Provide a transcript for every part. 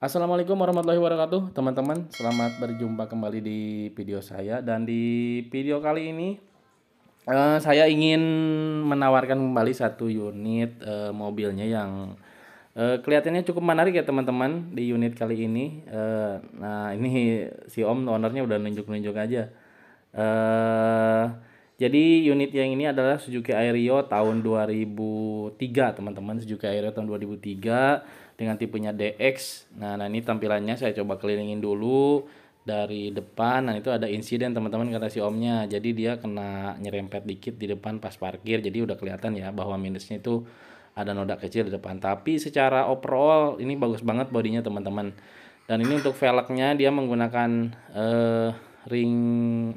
Assalamualaikum warahmatullahi wabarakatuh teman-teman selamat berjumpa kembali di video saya dan di video kali ini uh, saya ingin menawarkan kembali satu unit uh, mobilnya yang uh, kelihatannya cukup menarik ya teman-teman di unit kali ini uh, nah ini si om ownernya udah nunjuk-nunjuk aja uh, jadi unit yang ini adalah Suzuki Aerio tahun 2003 teman-teman Suzuki Aerio tahun 2003 dengan tipenya DX. Nah, nah ini tampilannya saya coba kelilingin dulu dari depan. Nah, itu ada insiden teman-teman kata si omnya. Jadi dia kena nyerempet dikit di depan pas parkir. Jadi udah kelihatan ya bahwa minusnya itu ada noda kecil di depan. Tapi secara overall ini bagus banget bodinya teman-teman. Dan ini untuk velgnya dia menggunakan eh, ring 16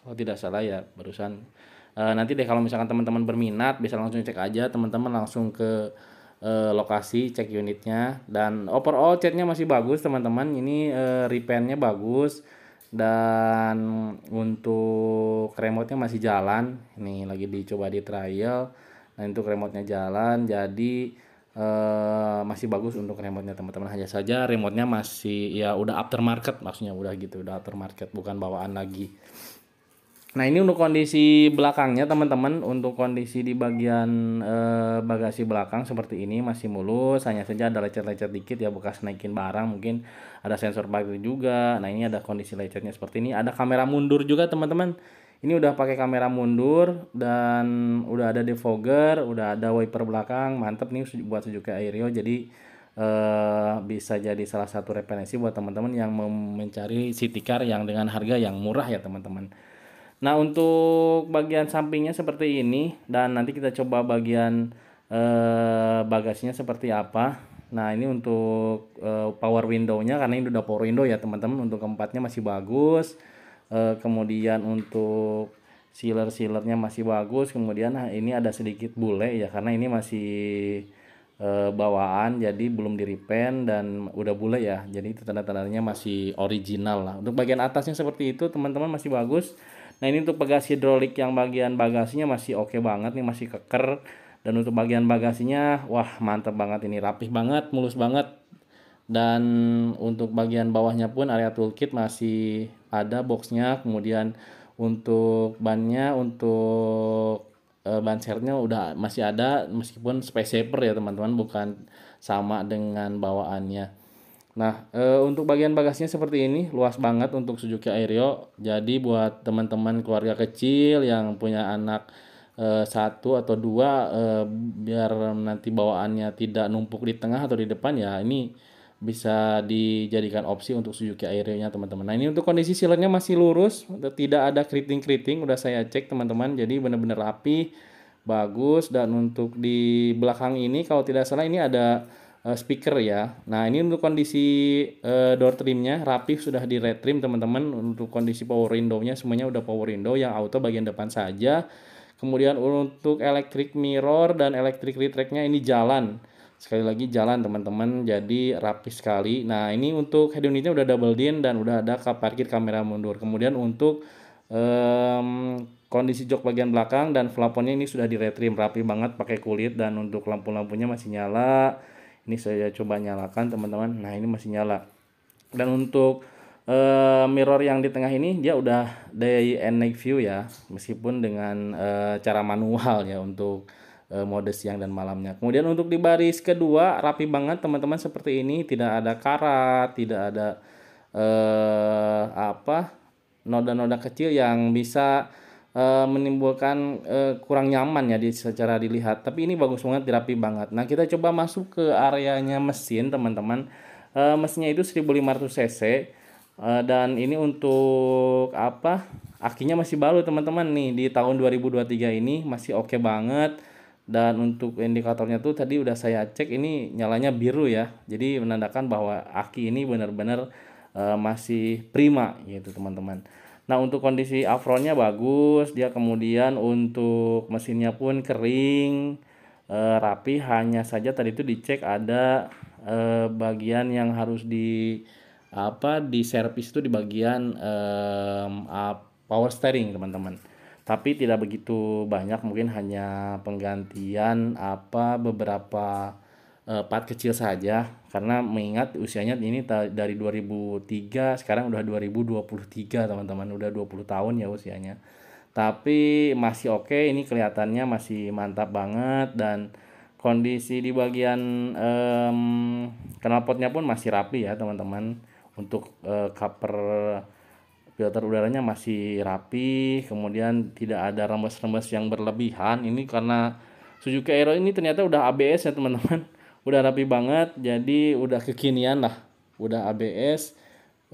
kalau tidak salah ya barusan. Eh, nanti deh kalau misalkan teman-teman berminat bisa langsung cek aja teman-teman langsung ke eh, lokasi cek unitnya dan overall catnya masih bagus teman-teman ini eh, repaintnya bagus dan untuk remote-nya masih jalan ini lagi dicoba di trial nah untuk remote-nya jalan jadi eh, masih bagus untuk remote-nya teman-teman hanya saja remote-nya masih ya udah aftermarket maksudnya udah gitu udah aftermarket bukan bawaan lagi Nah, ini untuk kondisi belakangnya teman-teman, untuk kondisi di bagian e, bagasi belakang seperti ini masih mulus, hanya saja ada lecet-lecet dikit ya bekas naikin barang, mungkin ada sensor parkir juga. Nah, ini ada kondisi lecetnya seperti ini, ada kamera mundur juga teman-teman. Ini udah pakai kamera mundur dan udah ada defogger, udah ada wiper belakang, mantep nih buat Suzuki Aerio. Jadi e, bisa jadi salah satu referensi buat teman-teman yang mencari city car yang dengan harga yang murah ya teman-teman. Nah, untuk bagian sampingnya seperti ini dan nanti kita coba bagian eh, bagasinya seperti apa. Nah, ini untuk eh, power window-nya karena ini udah power window ya, teman-teman. Untuk keempatnya masih bagus. Eh, kemudian untuk sealer-sealernya masih bagus. Kemudian nah, ini ada sedikit bule ya karena ini masih eh, bawaan jadi belum repaint dan udah bule ya. Jadi itu tanda-tandanya masih original lah. Untuk bagian atasnya seperti itu, teman-teman masih bagus. Nah ini untuk bagasi hidrolik yang bagian bagasinya masih oke okay banget nih masih keker dan untuk bagian bagasinya wah mantap banget ini rapih banget mulus banget dan untuk bagian bawahnya pun area toolkit masih ada boxnya kemudian untuk bannya untuk eh, ban sharenya udah masih ada meskipun space saver ya teman-teman bukan sama dengan bawaannya Nah, e, untuk bagian bagasinya seperti ini, luas banget untuk Suzuki Aerio. Jadi buat teman-teman keluarga kecil yang punya anak e, satu atau dua, e, biar nanti bawaannya tidak numpuk di tengah atau di depan ya ini bisa dijadikan opsi untuk Suzuki Aerio-nya teman-teman. Nah ini untuk kondisi silernya masih lurus, tidak ada keriting-keriting, udah saya cek teman-teman, jadi benar-benar rapi, bagus. Dan untuk di belakang ini kalau tidak salah ini ada Eh, speaker ya. Nah, ini untuk kondisi uh, door trimnya rapih sudah di red trim teman-teman. Untuk kondisi power window-nya semuanya udah power window yang auto bagian depan saja. Kemudian untuk electric mirror dan electric retract-nya ini jalan. Sekali lagi jalan teman-teman, jadi rapi sekali. Nah, ini untuk head unitnya udah double din dan udah ada kap parkir kamera mundur. Kemudian untuk um, kondisi jok bagian belakang dan flaponnya ini sudah di diretrim rapi banget pakai kulit dan untuk lampu-lampunya masih nyala ini saya coba nyalakan teman-teman nah ini masih nyala dan untuk uh, mirror yang di tengah ini dia udah day and night view ya meskipun dengan uh, cara manual ya untuk uh, mode siang dan malamnya kemudian untuk di baris kedua rapi banget teman-teman seperti ini tidak ada karat tidak ada uh, apa noda-noda kecil yang bisa Eh, menimbulkan uh, kurang nyaman ya di secara dilihat. Tapi ini bagus banget, dirapi banget. Nah, kita coba masuk ke areanya mesin, teman-teman. Uh, mesinnya itu 1500 cc uh, dan ini untuk apa? Akinya masih baru, teman-teman nih di tahun 2023 ini masih oke okay banget. Dan untuk indikatornya tuh tadi udah saya cek ini nyalanya biru ya. Jadi menandakan bahwa aki ini benar-benar masih prima gitu, teman-teman. Nah untuk kondisi afronnya bagus, dia kemudian untuk mesinnya pun kering, e, rapi. Hanya saja tadi itu dicek ada e, bagian yang harus di apa di servis itu di bagian e, power steering teman-teman. Tapi tidak begitu banyak, mungkin hanya penggantian apa beberapa Eh, part kecil saja karena mengingat usianya ini dari 2003 sekarang udah 2023 teman-teman udah 20 tahun ya usianya tapi masih oke okay, ini kelihatannya masih mantap banget dan kondisi di bagian um, knalpotnya pun masih rapi ya teman-teman untuk uh, cover filter udaranya masih rapi kemudian tidak ada rembes-rembes yang berlebihan ini karena Suzuki Aero ini ternyata udah ABS ya teman-teman udah rapi banget jadi udah kekinian lah udah ABS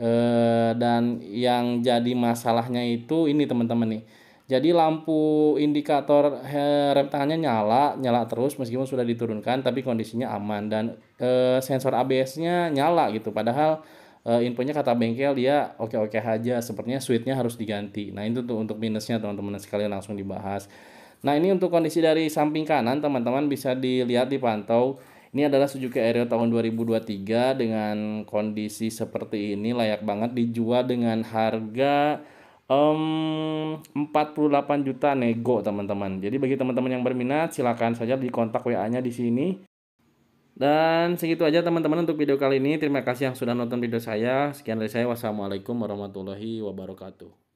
e, eh, dan yang jadi masalahnya itu ini teman-teman nih jadi lampu indikator eh, rem tangannya nyala nyala terus meskipun sudah diturunkan tapi kondisinya aman dan e, sensor ABS-nya nyala gitu padahal e, infonya kata bengkel dia oke-oke aja sepertinya switchnya harus diganti nah itu tuh untuk minusnya teman-teman sekalian langsung dibahas nah ini untuk kondisi dari samping kanan teman-teman bisa dilihat dipantau ini adalah Suzuki Aerial tahun 2023 dengan kondisi seperti ini layak banget dijual dengan harga um, 48 juta nego teman-teman. Jadi bagi teman-teman yang berminat silahkan saja di kontak WA-nya di sini. Dan segitu aja teman-teman untuk video kali ini. Terima kasih yang sudah nonton video saya. Sekian dari saya. Wassalamualaikum warahmatullahi wabarakatuh.